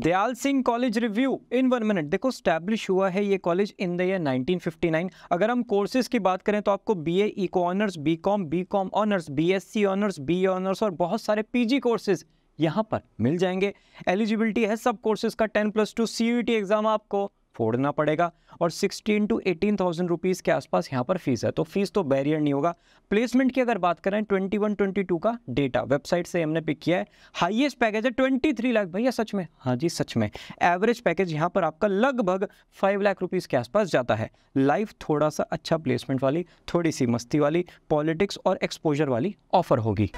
Dayal Singh college review in one minute देखो established हुआ है ये कॉलेज इन द ईयर 1959 अगर हम कोर्सेज की बात करें तो आपको B A eco honours B com B com honours B S C honours B honours और बहुत सारे पी जी कोर्सेज यहाँ पर मिल जाएंगे एलिजिबिलिटी है सब कोर्सेज का ten plus two C U T exam आपको फोड़ना पड़ेगा और 16 टू 18,000 थाउजेंड रुपीज़ के आसपास यहाँ पर फीस है तो फीस तो बैरियर नहीं होगा प्लेसमेंट की अगर बात करें 21 22 का डेटा वेबसाइट से हमने पिक किया है हाईएस्ट पैकेज है 23 लाख भैया सच में हाँ जी सच में एवरेज पैकेज यहाँ पर आपका लगभग 5 लाख रुपीज़ के आसपास जाता है लाइफ थोड़ा सा अच्छा प्लेसमेंट वाली थोड़ी सी मस्ती वाली पॉलिटिक्स और एक्सपोजर वाली ऑफर होगी